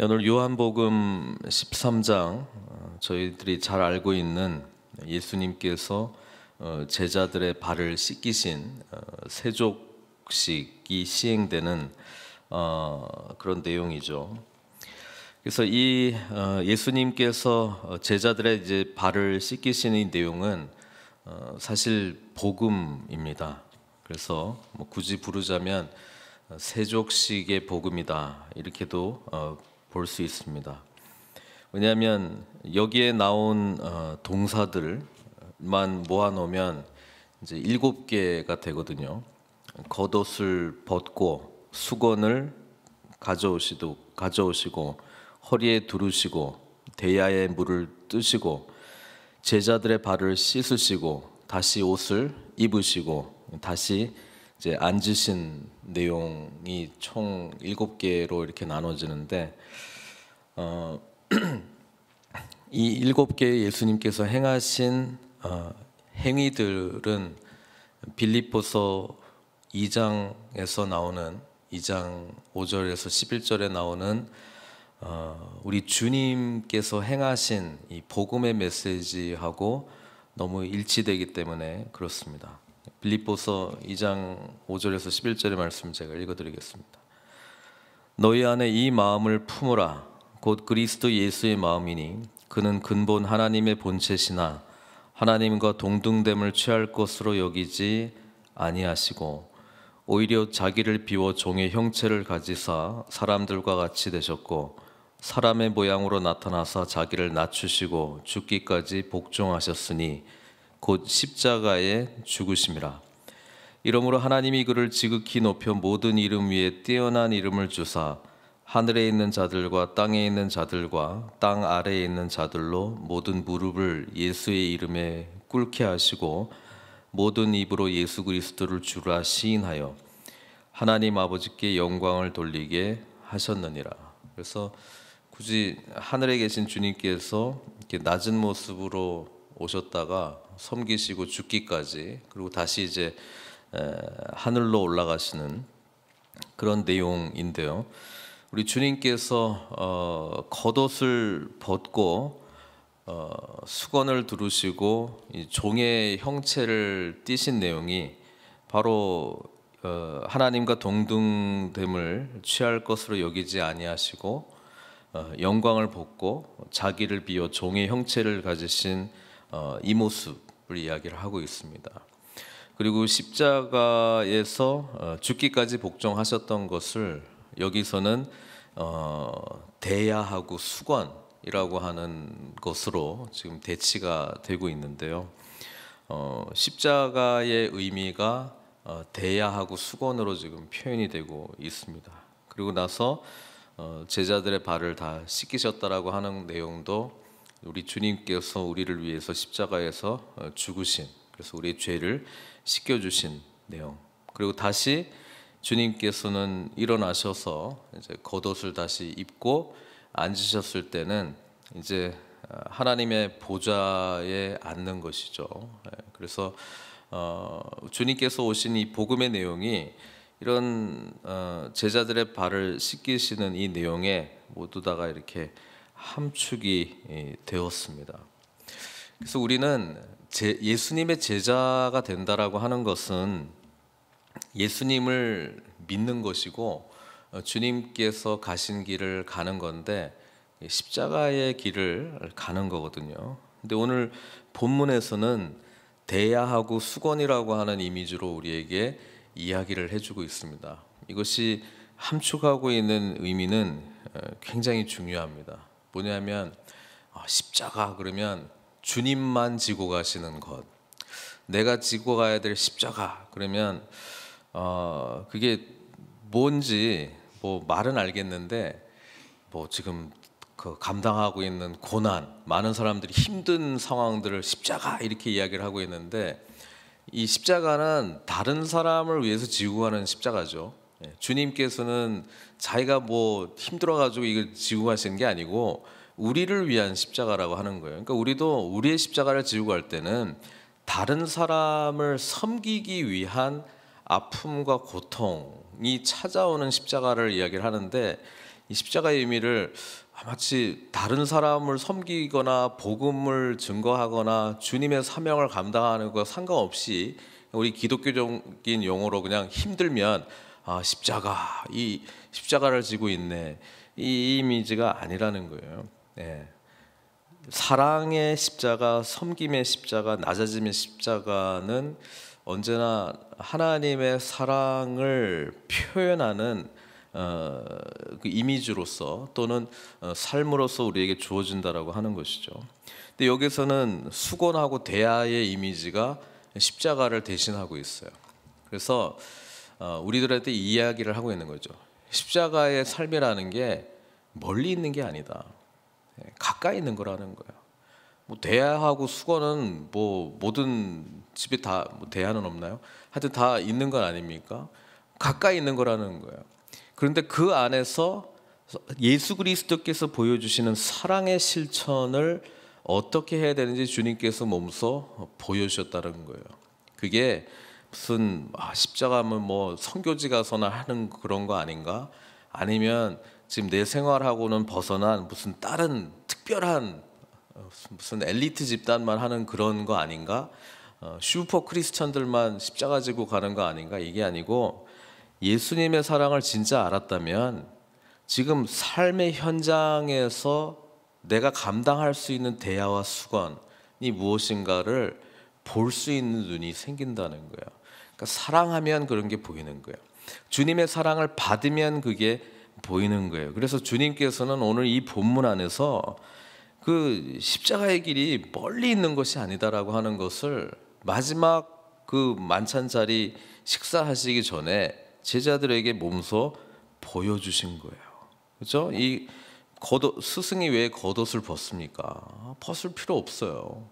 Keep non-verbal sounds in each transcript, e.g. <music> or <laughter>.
네, 오늘 요한복음 13장 어, 저희들이 잘 알고 있는 예수님께서 어, 제자들의 발을 씻기신 어, 세족식이 시행되는 그런 내용이죠. 그래서 이 예수님께서 제자들의 이제 발을 씻기시는 내용은 사실 복음입니다. 그래서 뭐 굳이 부르자면 세족식의 복음이다 이렇게도 볼수 있습니다. 왜냐하면 여기에 나온 어, 동사들만 모아놓으면 이제 일곱 개가 되거든요. 겉옷을 벗고 수건을 가져오시도 가져오시고 허리에 두르시고 대야에 물을 뜨시고 제자들의 발을 씻으시고 다시 옷을 입으시고 다시 이제 앉으신 내용이 총 7개로 이렇게 나눠지는데 어, <clears throat> 이 7개의 예수님께서 행하신 어, 행위들은 빌립보서 2장에서 나오는 2장 5절에서 11절에 나오는 어, 우리 주님께서 행하신 이 복음의 메시지하고 너무 일치되기 때문에 그렇습니다. 빌립보서 2장 5절에서 11절의 말씀 제가 읽어드리겠습니다. 너희 안에 이 마음을 품으라. 곧 그리스도 예수의 마음이니 그는 근본 하나님의 본체시나 하나님과 동등됨을 취할 것으로 여기지 아니하시고 오히려 자기를 비워 종의 형체를 가지사 사람들과 같이 되셨고 사람의 모양으로 나타나사 자기를 낮추시고 죽기까지 복종하셨으니 곧십자가에 죽으심이라. 이러므로 하나님이 그를 지극히 높여 모든 이름 위에 뛰어난 이름을 주사 하늘에 있는 자들과 땅에 있는 자들과 땅 아래에 있는 자들로 모든 무릎을 예수의 이름에 꿇게 하시고 모든 입으로 예수 그리스도를 주라 시인하여 하나님 아버지께 영광을 돌리게 하셨느니라. 그래서 굳이 하늘에 계신 주님께서 이렇게 낮은 모습으로 오셨다가 섬기시고 죽기까지 그리고 다시 이제 하늘로 올라가시는 그런 내용인데요. 우리 주님께서 어, 겉옷을 벗고 어, 수건을 두르시고 종의 형체를 띠신 내용이 바로 어, 하나님과 동등됨을 취할 것으로 여기지 아니하시고 영광을 벗고 자기를 비워 종의 형체를 가지신 이 모습 이야기를 하고 있습니다. 그리고 십자가에서 어, 죽기까지 복종하셨던 것을 여기서는 어, 대야하고 수관이라고 하는 것으로 지금 대치가 되고 있는데요. 어, 십자가의 의미가 대야하고 수건으로 지금 표현이 되고 있습니다. 그리고 나서 제자들의 발을 다 씻기셨다라고 하는 내용도 우리 주님께서 우리를 위해서 십자가에서 어, 죽으신 그래서 우리의 죄를 씻겨 주신 내용. 그리고 다시 주님께서는 일어나셔서 이제 겉옷을 다시 입고 앉으셨을 때는 이제 어, 하나님의 보좌에 앉는 것이죠. 예, 그래서 어, 주님께서 오신 이 복음의 내용이 이런 어, 제자들의 발을 씻기시는 이 내용에 모두 다가 이렇게 함축이 예, 되었습니다. 그래서 우리는 예수님의 제자가 된다라고 하는 것은 예수님을 믿는 것이고 어, 주님께서 가신 길을 가는 건데 예, 십자가의 길을 가는 거거든요. 근데 오늘 본문에서는 대야하고 수건이라고 하는 이미지로 우리에게 이야기를 해주고 있습니다. 이것이 함축하고 있는 의미는 어, 굉장히 중요합니다. 뭐냐면 아, 십자가 그러면 주님만 지고 가시는 것. 내가 지고 가야 될 십자가 그러면 어 그게 뭔지 뭐 말은 알겠는데 뭐 지금 그 감당하고 있는 고난 많은 사람들이 힘든 상황들을 십자가 이렇게 이야기를 하고 있는데 이 십자가는 다른 사람을 위해서 지고 가는 십자가죠. 예, 주님께서는 자기가 뭐 힘들어가지고 이걸 지고 하시는 게 아니고 우리를 위한 십자가라고 하는 거예요. 그러니까 우리도 우리의 십자가를 지고 갈 때는 다른 사람을 섬기기 위한 아픔과 고통이 찾아오는 십자가를 이야기를 하는데 이 십자가의 의미를 마치 다른 사람을 섬기거나 복음을 증거하거나 주님의 사명을 감당하는 것 상관없이 우리 기독교적인 용어로 그냥 힘들면 아, 십자가 이 십자가를 지고 있네 이 이미지가 아니라는 거예요. 예. 사랑의 십자가, 섬김의 십자가, 낮아짐의 십자가는 언제나 하나님의 사랑을 표현하는 어, 그 이미지로서 또는 어, 삶으로서 우리에게 주어진다라고 하는 것이죠. 근데 여기서는 수건하고 대야의 이미지가 십자가를 대신하고 있어요. 그래서 어, 우리들한테 이야기를 하고 있는 거죠. 십자가의 삶이라는 게 멀리 있는 게 아니다. 예, 가까이 있는 거라는 거예요. 뭐 대야하고 수건은 뭐 모든 집에 다뭐 대야는 없나요? 하여튼 다 있는 건 아닙니까? 가까이 있는 거라는 거예요. 그런데 그 안에서 예수 그리스도께서 보여주시는 사랑의 실천을 어떻게 해야 되는지 주님께서 몸소 보여주셨다는 거예요. 그게 무슨 아, 십자가면 뭐 선교지 가서나 하는 그런 거 아닌가? 아니면 지금 내 생활하고는 벗어난 무슨 다른 특별한 어, 무슨 엘리트 집단만 하는 그런 거 아닌가? 어, 슈퍼 크리스천들만 십자가 지고 가는 거 아닌가? 이게 아니고 예수님의 사랑을 진짜 알았다면 지금 삶의 현장에서 내가 감당할 수 있는 대야와 수건이 무엇인가를 볼 수 있는 눈이 생긴다는 거야. 그러니까 사랑하면 그런 게 보이는 거예요. 주님의 사랑을 받으면 그게 보이는 거예요. 그래서 주님께서는 오늘 이 본문 안에서 그 십자가의 길이 멀리 있는 것이 아니다라고 하는 것을 마지막 그 만찬 자리 식사하시기 전에 제자들에게 몸소 보여주신 거예요. 그렇죠? 이 겉옷, 스승이 왜 겉옷을 벗습니까? 벗을 필요 없어요.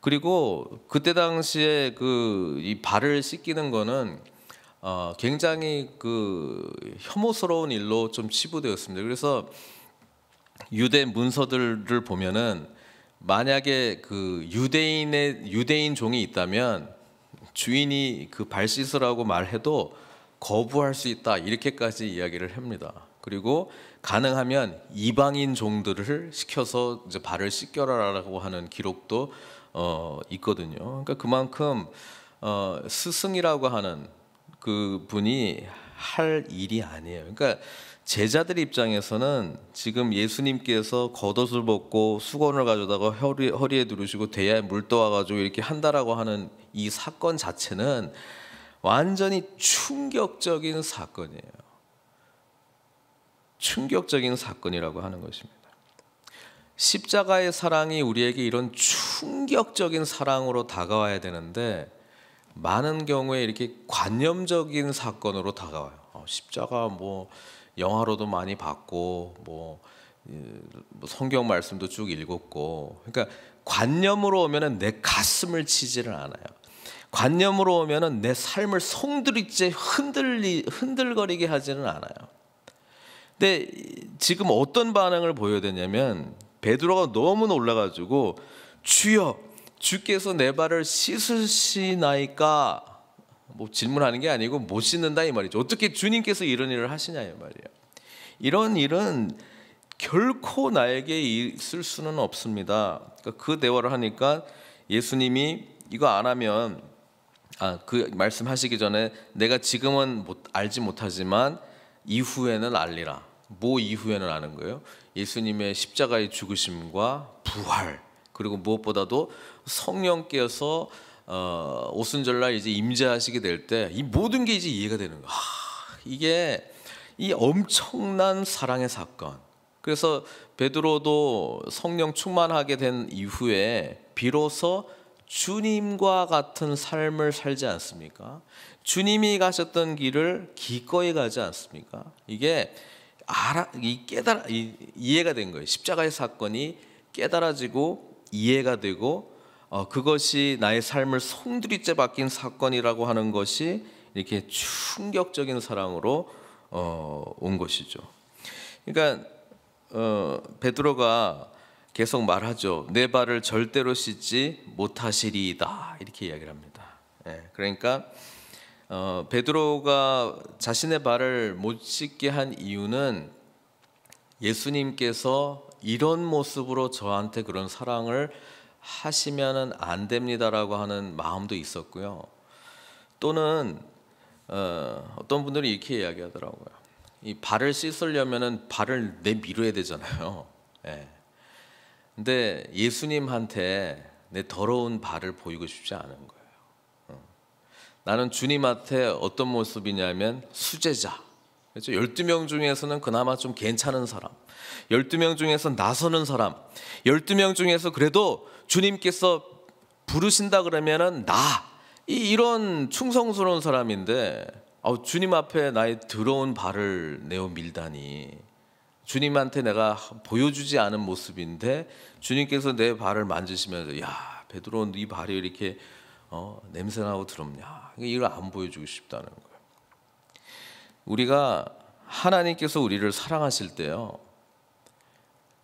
그리고 그때 당시에 그이 발을 씻기는 거는 어 굉장히 그 혐오스러운 일로 좀 치부되었습니다. 그래서 유대 문서들을 보면은 만약에 그 유대인의 유대인 종이 있다면 주인이 그 발 씻으라고 말해도 거부할 수 있다 이렇게까지 이야기를 합니다. 그리고 가능하면 이방인 종들을 시켜서 이제 발을 씻겨라라고 하는 기록도 어, 있거든요. 그러니까 그만큼 어, 스승이라고 하는 그 분이 할 일이 아니에요. 그러니까 제자들 입장에서는 지금 예수님께서 겉옷을 벗고 수건을 가져다가 허리, 허리에 두르시고 대야에 물 떠와가지고 이렇게 한다라고 하는 이 사건 자체는 완전히 충격적인 사건이에요. 충격적인 사건이라고 하는 것입니다. 십자가의 사랑이 우리에게 이런 충 충격적인 사랑으로 다가와야 되는데 많은 경우에 이렇게 관념적인 사건으로 다가와요. 어, 십자가 뭐 영화로도 많이 봤고 뭐, 뭐 성경 말씀도 쭉 읽었고 그러니까 관념으로 오면은 내 가슴을 치지를 않아요. 관념으로 오면은 내 삶을 송두리째 흔들리 흔들거리게 하지는 않아요. 근데 지금 어떤 반응을 보여야 되냐면 베드로가 너무 놀라가지고 주여 주께서 내 발을 씻으시나이까 뭐 질문하는 게 아니고 못 씻는다 이 말이죠. 어떻게 주님께서 이런 일을 하시냐 이 말이에요. 이런 일은 결코 나에게 있을 수는 없습니다. 그러니까 그 대화를 하니까 예수님이 이거 안 하면 아 그 말씀하시기 전에 내가 지금은 못, 알지 못하지만 이후에는 알리라. 뭐 이후에는 아는 거예요? 예수님의 십자가의 죽으심과 부활 그리고 무엇보다도 성령께서 어, 오순절날 이제 임재하시게 될 때 이 모든 게 이제 이해가 되는 거야. 아, 이게 이 엄청난 사랑의 사건. 그래서 베드로도 성령 충만하게 된 이후에 비로소 주님과 같은 삶을 살지 않습니까? 주님이 가셨던 길을 기꺼이 가지 않습니까? 이게 알아, 이 깨달아, 이, 이해가 된 거예요. 십자가의 사건이 깨달아지고 이해가 되고 어, 그것이 나의 삶을 송두리째 바뀐 사건이라고 하는 것이 이렇게 충격적인 사랑으로 어, 온 것이죠. 그러니까 어, 베드로가 계속 말하죠. 내 발을 절대로 씻지 못하시리이다 이렇게 이야기를 합니다. 예, 그러니까 베드로가 자신의 발을 못 씻게 한 이유는 예수님께서 이런 모습으로 저한테 그런 사랑을 하시면은 안 됩니다라고 하는 마음도 있었고요. 또는 어, 어떤 분들이 이렇게 이야기하더라고요. 이 발을 씻으려면은 발을 내밀어야 되잖아요. <laughs> 예. 근데 예수님한테 내 더러운 발을 보이고 싶지 않은 거예요. 어. 나는 주님한테 어떤 모습이냐면 수제자. 그렇죠? 12명 중에서는 그나마 좀 괜찮은 사람. 12명 중에서 나서는 사람, 12명 중에서 그래도 주님께서 부르신다 그러면은 나 이런 충성스러운 사람인데 어, 주님 앞에 나의 더러운 발을 내어 밀다니 주님한테 내가 보여주지 않은 모습인데 주님께서 내 발을 만지시면서 야 베드로 네 발이 이렇게 어, 냄새나고 더럽냐 이걸 안 보여주고 싶다는 거예요 우리가 하나님께서 우리를 사랑하실 때요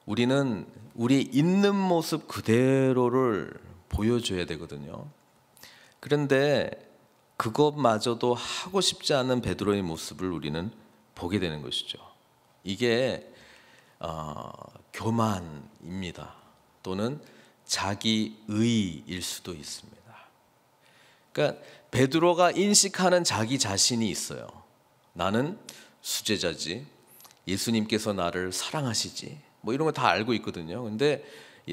우리는 우리 있는 모습 그대로를 보여줘야 되거든요. 그런데 그것마저도 하고 싶지 않은 베드로의 모습을 우리는 보게 되는 것이죠. 이게 어, 교만입니다. 또는 자기의일 수도 있습니다. 그러니까 베드로가 인식하는 자기 자신이 있어요. 나는 수제자지. 예수님께서 나를 사랑하시지. 뭐 이런 거 다 알고 있거든요. 근데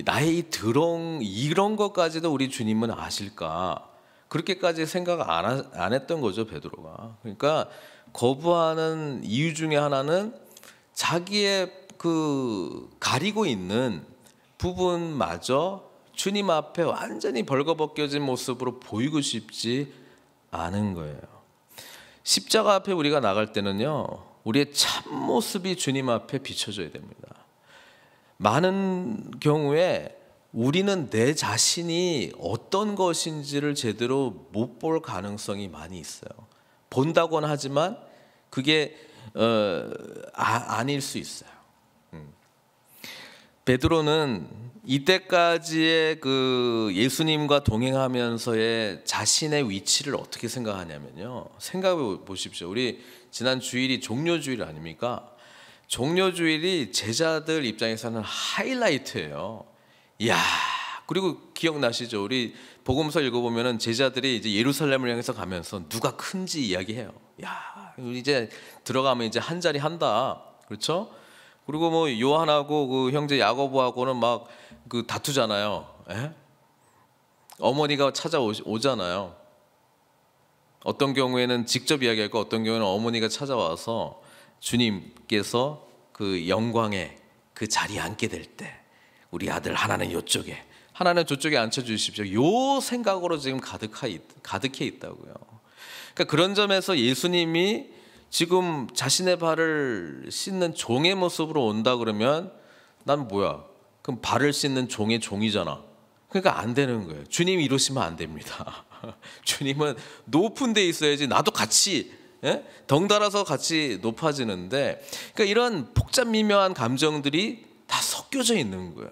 나의 이 드렁 이런 것까지도 우리 주님은 아실까? 그렇게까지 생각 안, 하, 안 했던 거죠 베드로가. 그러니까 거부하는 이유 중에 하나는 자기의 그 가리고 있는 부분마저 주님 앞에 완전히 벌거벗겨진 모습으로 보이고 싶지 않은 거예요. 십자가 앞에 우리가 나갈 때는요, 우리의 참 모습이 주님 앞에 비춰져야 됩니다. 많은 경우에 우리는 내 자신이 어떤 것인지를 제대로 못 볼 가능성이 많이 있어요. 본다곤 하지만 그게 어, 아, 아닐 수 있어요. 음. 베드로는 이때까지의 그 예수님과 동행하면서의 자신의 위치를 어떻게 생각하냐면요. 생각해 보십시오. 우리 지난 주일이 종료 주일 아닙니까? 종려주일이 제자들 입장에서는 하이라이트예요. 야 그리고 기억나시죠? 우리 복음서 읽어보면은 제자들이 이제 예루살렘을 향해서 가면서 누가 큰지 이야기해요. 야, 이제 들어가면 이제 한 자리 한다. 그렇죠? 그리고 뭐 요한하고 그 형제 야고보하고는 막 그 다투잖아요. 에? 예? 어머니가 찾아오잖아요. 어떤 경우에는 직접 이야기할 거, 어떤 경우에는 어머니가 찾아와서 주님께서 그 영광의 그 자리에 앉게 될 때 우리 아들 하나는 이쪽에 하나는 저쪽에 앉혀 주십시오. 요 생각으로 지금 가득해 있다고요. 그러니까 그런 점에서 예수님이 지금 자신의 발을 씻는 종의 모습으로 온다 그러면 난 뭐야? 그럼 발을 씻는 종의 종이잖아. 그러니까 안 되는 거예요. 주님이 이러시면 안 됩니다. <laughs> 주님은 높은 데 있어야지 나도 같이 예? 덩달아서 같이 높아지는데 그러니까 이런 복잡 미묘한 감정들이 다 섞여져 있는 거예요.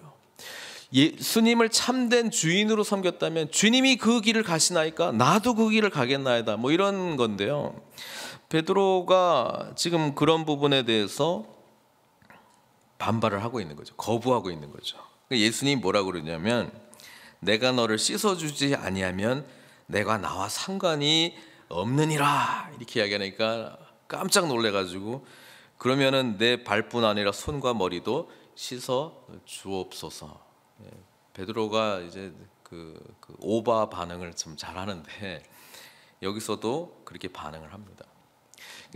예수님을 참된 주인으로 섬겼다면 주님이 그 길을 가시나이까 나도 그 길을 가겠나이다 뭐 이런 건데요. 베드로가 지금 그런 부분에 대해서 반발을 하고 있는 거죠. 거부하고 있는 거죠. 그러니까 예수님 뭐라 그러냐면 내가 너를 씻어주지 아니하면 내가 나와 상관이 없느니라 이렇게 이야기하니까 깜짝 놀래가지고 그러면은 내 발뿐 아니라 손과 머리도 씻어 주옵소서. 예, 베드로가 이제 그, 그 오바 반응을 좀 잘하는데 여기서도 그렇게 반응을 합니다.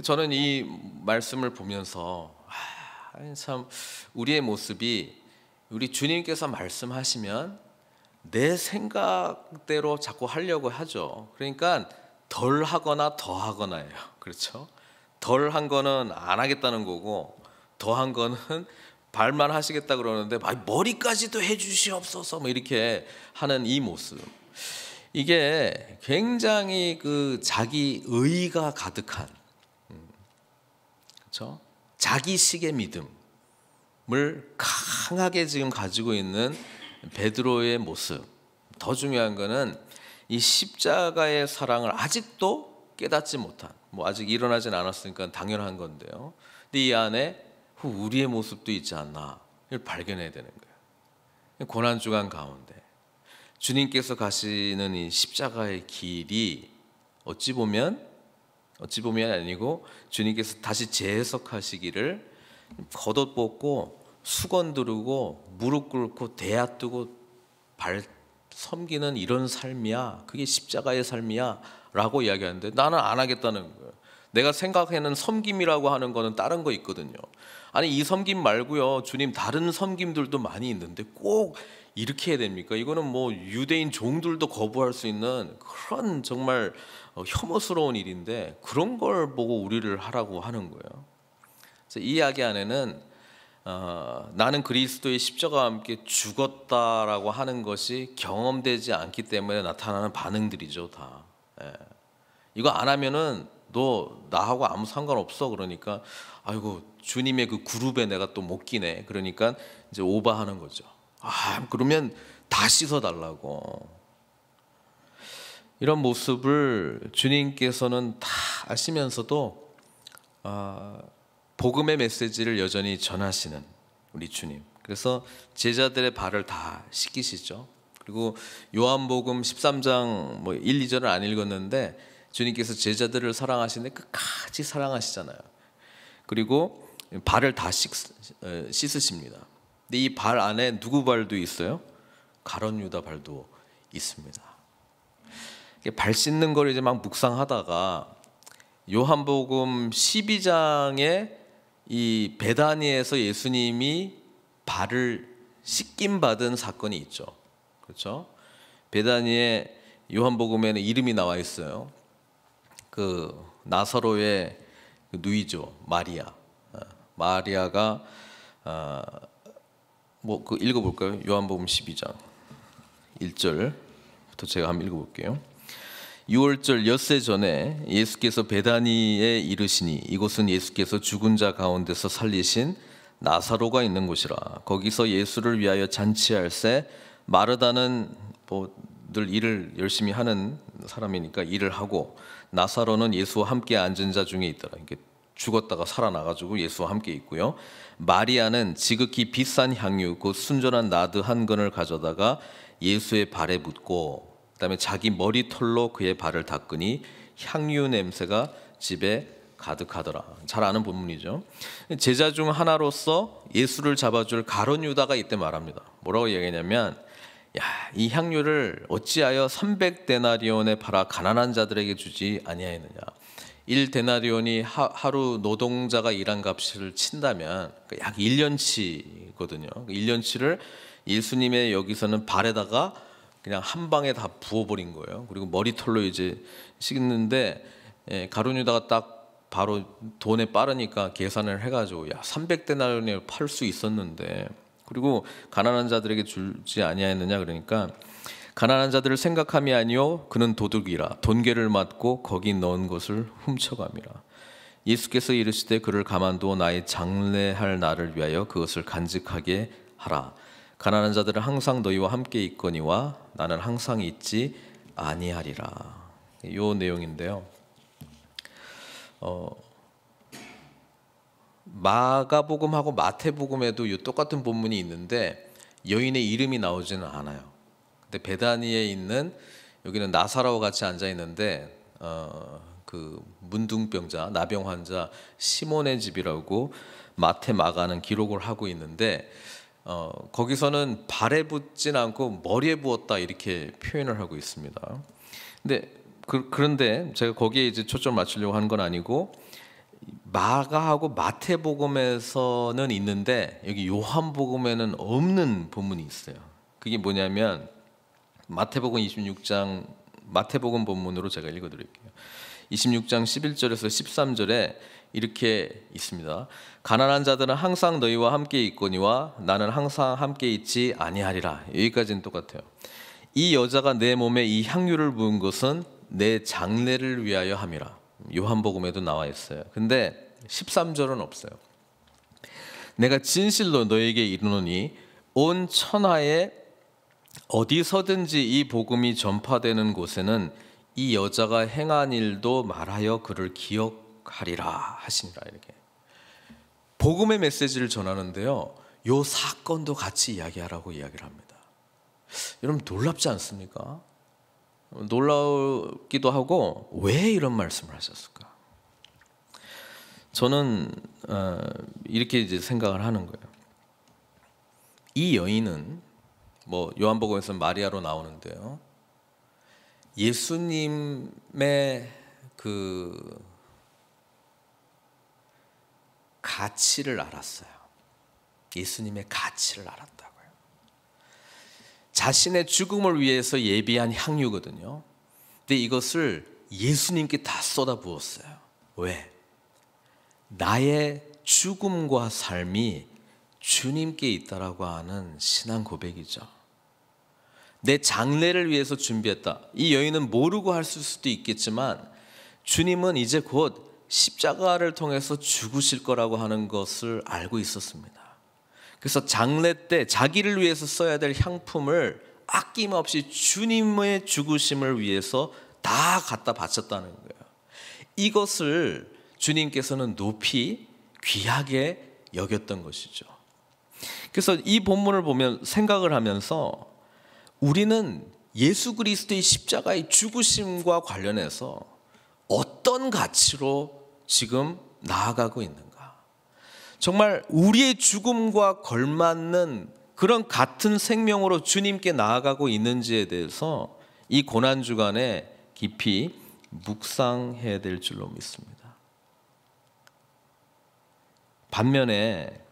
저는 이 말씀을 보면서 아, 참 우리의 모습이 우리 주님께서 말씀하시면 내 생각대로 자꾸 하려고 하죠. 그러니까 덜 하거나 더 하거나예요. 그렇죠? 덜한 거는 안 하겠다는 거고 더한 거는 <laughs> 발만 하시겠다 그러는데 머리까지도 해주시옵소서 뭐 이렇게 하는 이 모습 이게 굉장히 그 자기 의가 가득한 음, 그렇죠? 자기식의 믿음을 강하게 지금 가지고 있는 베드로의 모습 더 중요한 거는 이 십자가의 사랑을 아직도 깨닫지 못한 뭐 아직 일어나진 않았으니까 당연한 건데요. 근데 이 안에 우리의 모습도 있지 않나를 발견해야 되는 거예요. 고난 주간 가운데 주님께서 가시는 이 십자가의 길이 어찌 보면 어찌 보면 아니고 주님께서 다시 재해석하시기를 겉옷 벗고 수건 두르고 무릎 꿇고 대야 뜨고 발 섬기는 이런 삶이야. 그게 십자가의 삶이야. 라고 이야기하는데 나는 안 하겠다는 거예요. 내가 생각하는 섬김이라고 하는 거는 다른 거 있거든요. 아니, 이 섬김 말고요. 주님, 다른 섬김들도 많이 있는데 꼭 이렇게 해야 됩니까? 이거는 뭐 유대인 종들도 거부할 수 있는 그런 정말 어, 혐오스러운 일인데 그런 걸 보고 우리를 하라고 하는 거예요. 이 이야기 안에는 어, 나는 그리스도의 십자가와 함께 죽었다라고 하는 것이 경험되지 않기 때문에 나타나는 반응들이죠 다. 예. 이거 안 하면은 너 나하고 아무 상관없어 그러니까 아이고 주님의 그 그룹에 내가 또못 끼네 그러니까 이제 오바하는 거죠. 아 그러면 다 씻어 달라고 이런 모습을 주님께서는 다 아시면서도 아, 복음의 메시지를 여전히 전하시는 우리 주님. 그래서 제자들의 발을 다 씻기시죠. 그리고 요한복음 13장 뭐 1, 2절을 안 읽었는데 주님께서 제자들을 사랑하시는데 끝까지 사랑하시잖아요. 그리고 발을 다 씻, 어, 으십니다 근데 이 발 안에 누구 발도 있어요? 가론 유다 발도 있습니다. 발 씻는 걸 이제 막 묵상하다가 요한복음 12장에 이 베다니에서 예수님이 발을 씻김 받은 사건이 있죠. 그렇죠? 베다니에 요한복음에는 이름이 나와 있어요. 그 나사로의 그 누이죠 마리아. 어, 마리아가 어, 뭐그 읽어볼까요? 요한복음 12장 1절부터 제가 한번 읽어볼게요. 6월절 엿새 전에 예수께서 베다니에 이르시니 이곳은 예수께서 죽은 자 가운데서 살리신 나사로가 있는 곳이라 거기서 예수를 위하여 잔치할 새 마르다는 뭐 늘 일을 열심히 하는 사람이니까 일을 하고 나사로는 예수와 함께 앉은 자 중에 있더라. 죽었다가 살아나가지고 예수와 함께 있고요. 마리아는 지극히 비싼 향유, 곧그 순전한 나드 한 근을 가져다가 예수의 발에 묻고 그다음에 자기 머리털로 그의 발을 닦으니 향유 냄새가 집에 가득하더라. 잘 아는 본문이죠. 제자 중 하나로서 예수를 잡아줄 가론 유다가 이때 말합니다. 뭐라고 얘기냐면 야, 이 향유를 어찌하여 300데나리온에 팔아 가난한 자들에게 주지 아니하였느냐. 1데나리온이 하, 루 노동자가 일한 값을 친다면 그 약 1년치거든요. 1년치를 그 예수님의 여기서는 발에다가 그냥 한 방에 다 부어버린 거예요. 그리고 머리털로 이제 씻는데 예, 가룟유다가 딱 바로 돈에 빠르니까 계산을 해가지고 야 300데나리온을 팔수 있었는데 그리고 가난한 자들에게 줄지 아니하였느냐 그러니까 가난한 자들을 생각함이 아니요 그는 도둑이라 돈계를 맞고 거기 넣은 것을 훔쳐감이라 예수께서 이르시되 그를 가만두어 나의 장례할 날을 위하여 그것을 간직하게 하라 가난한 자들은 항상 너희와 함께 있거니와 나는 항상 있지 아니하리라. 요 내용인데요. 어, 마가복음하고 마태복음에도 이 똑같은 본문이 있는데 여인의 이름이 나오지는 않아요. 근데 베다니에 있는 여기는 나사라와 같이 앉아 있는데 어, 그 문둥병자 나병 환자 시몬의 집이라고 마태 마가는 기록을 하고 있는데 어, 거기서는 발에 붙진 않고 머리에 부었다 이렇게 표현을 하고 있습니다. 근데 그, 런데 제가 거기에 이제 초점 맞추려고 하는 건 아니고 마가하고 마태복음에서는 있는데 여기 요한복음에는 없는 본문이 있어요. 그게 뭐냐면 마태복음 26장 마태복음 본문으로 제가 읽어드릴게요. 26장 11절에서 13절에 이렇게 있습니다. 가난한 자들은 항상 너희와 함께 있거니와 나는 항상 함께 있지 아니하리라. 여기까지는 똑같아요. 이 여자가 내 몸에 이 향유를 부은 것은 내 장례를 위하여 함이라. 요한복음에도 나와 있어요. 근데 13절은 없어요. 내가 진실로 너에게 이르노니 온 천하에 어디서든지 이 복음이 전파되는 곳에는 이 여자가 행한 일도 말하여 그를 기억 기록하리라 하시니라 이렇게 복음의 메시지를 전하는데요. 요 사건도 같이 이야기하라고 이야기를 합니다. 여러분 놀랍지 않습니까? 놀라기도 하고 왜 이런 말씀을 하셨을까? 저는 어, 이렇게 이제 생각을 하는 거예요. 이 여인은 뭐 요한복음에서 마리아로 나오는데요. 예수님의 그 가치를 알았어요. 예수님의 가치를 알았다고요. 자신의 죽음을 위해서 예비한 향유거든요. 근데 이것을 예수님께 다 쏟아부었어요. 왜? 나의 죽음과 삶이 주님께 있다라고 하는 신앙 고백이죠. 내 장례를 위해서 준비했다. 이 여인은 모르고 할 수도 있겠지만 주님은 이제 곧 십자가를 통해서 죽으실 거라고 하는 것을 알고 있었습니다. 그래서 장례 때 자기를 위해서 써야 될 향품을 아낌없이 주님의 죽으심을 위해서 다 갖다 바쳤다는 거예요. 이것을 주님께서는 높이 귀하게 여겼던 것이죠. 그래서 이 본문을 보면 생각을 하면서 우리는 예수 그리스도의 십자가의 죽으심과 관련해서 어떤 가치로 지금 나아가고 있는가? 정말 우리의 죽음과 걸맞는 그런 같은 생명으로 주님께 나아가고 있는지에 대해서 이 고난 주간에 깊이 묵상해야 될 줄로 믿습니다. 반면에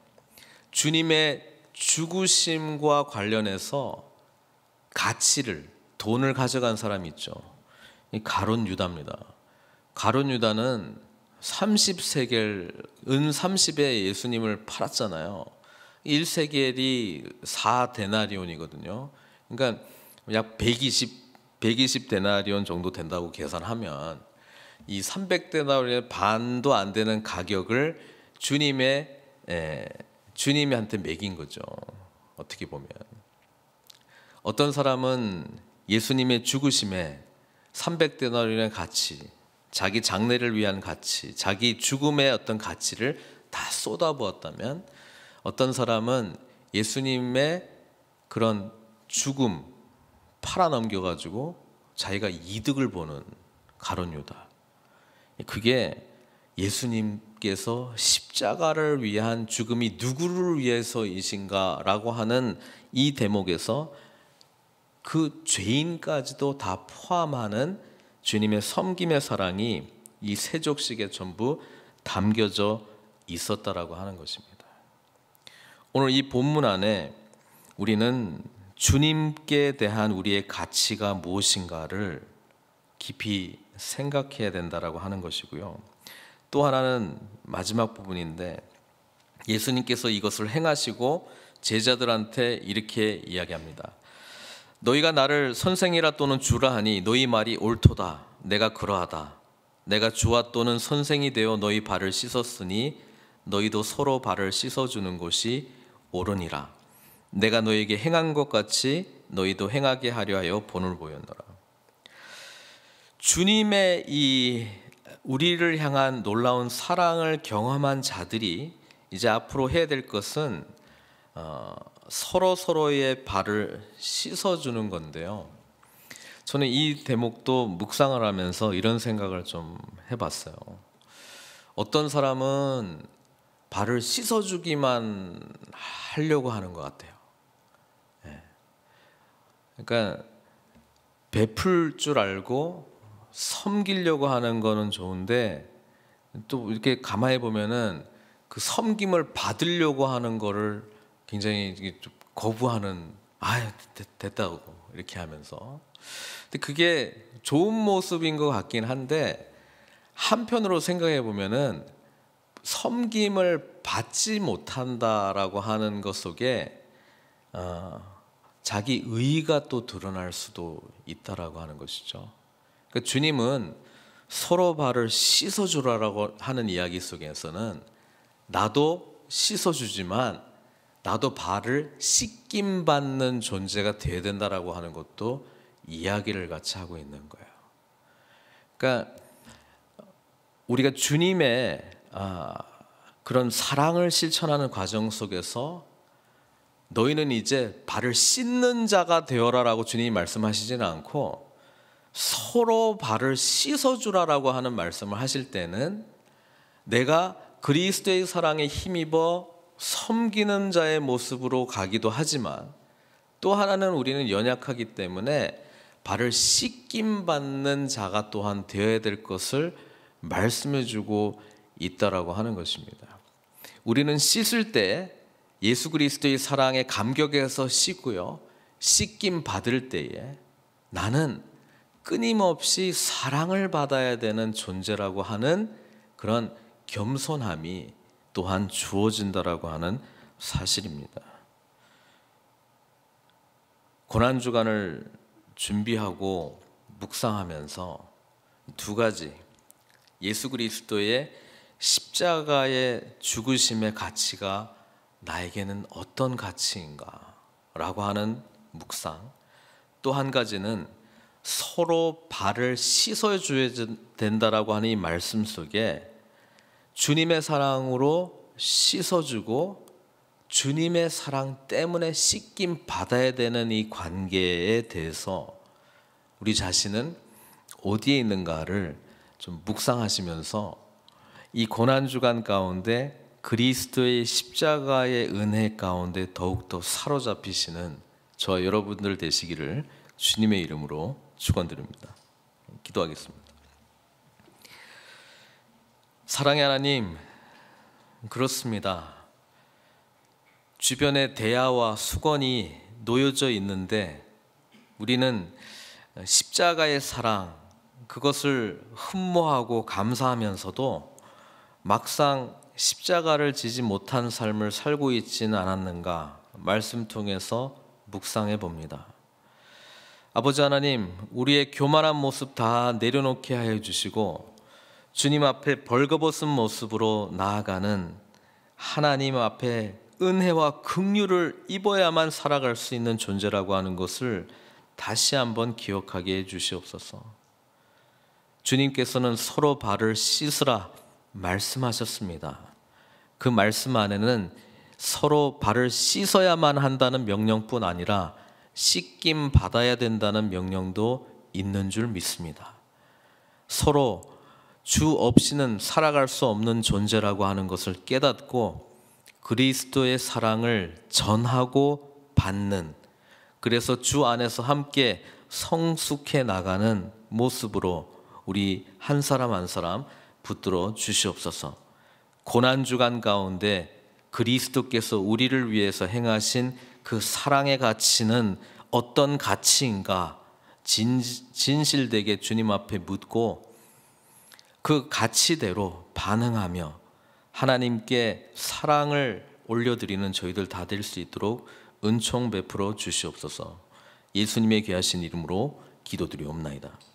주님의 죽으심과 관련해서 가치를 돈을 가져간 사람이 있죠. 가론 유다입니다. 가룟 유다는 30세겔 은 30에 예수님을 팔았잖아요. 1세겔이 4데나리온이거든요. 그러니까 약 120 120 데나리온 정도 된다고 계산하면 이3 0 0데나리온 반도 안 되는 가격을 주님의 에, 예, 주님한테 매긴 거죠. 어떻게 보면 어떤 사람은 예수님의 죽으심에 300데나리온의 가치 자기 장래를 위한 가치, 자기 죽음의 어떤 가치를 다 쏟아부었다면 어떤 사람은 예수님의 그런 죽음 팔아넘겨 가지고 자기가 이득을 보는 가론유다. 그게 예수님께서 십자가를 위한 죽음이 누구를 위해서이신가라고 하는 이 대목에서 그 죄인까지도 다 포함하는 주님의 섬김의 사랑이 이 세족식에 전부 담겨져 있었다라고 하는 것입니다. 오늘 이 본문 안에 우리는 주님께 대한 우리의 가치가 무엇인가를 깊이 생각해야 된다라고 하는 것이고요. 또 하나는 마지막 부분인데 예수님께서 이것을 행하시고 제자들한테 이렇게 이야기합니다. 너희가 나를 선생이라 또는 주라 하니 너희 말이 옳도다. 내가 그러하다. 내가 주와 또는 선생이 되어 너희 발을 씻었으니 너희도 서로 발을 씻어주는 것이 옳으니라. 내가 너희에게 행한 것 같이 너희도 행하게 하려 하여 본을 보였노라. 주님의 이 우리를 향한 놀라운 사랑을 경험한 자들이 이제 앞으로 해야 될 것은 어, 서로 서로의 발을 씻어주는 건데요. 저는 이 대목도 묵상을 하면서 이런 생각을 좀 해봤어요. 어떤 사람은 발을 씻어주기만 하려고 하는 것 같아요. 예. 그러니까 베풀 줄 알고 섬기려고 하는 거는 좋은데 또 이렇게 가만히 보면은 그 섬김을 받으려고 하는 거를 굉장히 좀 거부하는 아 됐다고 이렇게 하면서 근데 그게 좋은 모습인 것 같긴 한데 한편으로 생각해 보면은 섬김을 받지 못한다라고 하는 것 속에 어, 자기 의의가 또 드러날 수도 있다라고 하는 것이죠. 그러니까 주님은 서로 발을 씻어주라라고 하는 이야기 속에서는 나도 씻어주지만 나도 발을 씻김 받는 존재가 돼야 된다라고 하는 것도 이야기를 같이 하고 있는 거예요. 그러니까 우리가 주님의 아, 그런 사랑을 실천하는 과정 속에서 너희는 이제 발을 씻는 자가 되어라라고 주님이 말씀하시지는 않고 서로 발을 씻어주라라고 하는 말씀을 하실 때는 내가 그리스도의 사랑에 힘입어 섬기는 자의 모습으로 가기도 하지만 또 하나는 우리는 연약하기 때문에 발을 씻김 받는 자가 또한 되어야 될 것을 말씀해 주고 있다라고 하는 것입니다. 우리는 씻을 때 예수 그리스도의 사랑에 감격해서 씻고요. 씻김 받을 때에 나는 끊임없이 사랑을 받아야 되는 존재라고 하는 그런 겸손함이 또한 주어진다라고 하는 사실입니다. 고난 주간을 준비하고 묵상하면서 두 가지 예수 그리스도의 십자가의 죽으심의 가치가 나에게는 어떤 가치인가라고 하는 묵상 또 한 가지는 서로 발을 씻어줘야 된다라고 하는 이 말씀 속에 주님의 사랑으로 씻어주고 주님의 사랑 때문에 씻김 받아야 되는 이 관계에 대해서 우리 자신은 어디에 있는가를 좀 묵상하시면서 이 고난 주간 가운데 그리스도의 십자가의 은혜 가운데 더욱더 사로잡히시는 저 여러분들 되시기를 주님의 이름으로 축원드립니다. 기도하겠습니다. 사랑의 하나님, 그렇습니다. 주변에 대야와 수건이 놓여져 있는데 우리는 십자가의 사랑, 그것을 흠모하고 감사하면서도 막상 십자가를 지지 못한 삶을 살고 있지는 않았는가 말씀 통해서 묵상해 봅니다. 아버지 하나님, 우리의 교만한 모습 다 내려놓게 하여 주시고 주님 앞에 벌거벗은 모습으로 나아가는 하나님 앞에 은혜와 긍휼을 입어야만 살아갈 수 있는 존재라고 하는 것을 다시 한번 기억하게 해 주시옵소서. 주님께서는 서로 발을 씻으라 말씀하셨습니다. 그 말씀 안에는 서로 발을 씻어야만 한다는 명령뿐 아니라 씻김 받아야 된다는 명령도 있는 줄 믿습니다. 서로 주 없이는 살아갈 수 없는 존재라고 하는 것을 깨닫고 그리스도의 사랑을 전하고 받는 그래서 주 안에서 함께 성숙해 나가는 모습으로 우리 한 사람 한 사람 붙들어 주시옵소서. 고난 주간 가운데 그리스도께서 우리를 위해서 행하신 그 사랑의 가치는 어떤 가치인가 진, 진실되게 주님 앞에 묻고 그 가치대로 반응하며 하나님께 사랑을 올려드리는 저희들 다 될 수 있도록 은총 베풀어 주시옵소서 예수님의 귀하신 이름으로 기도드리옵나이다.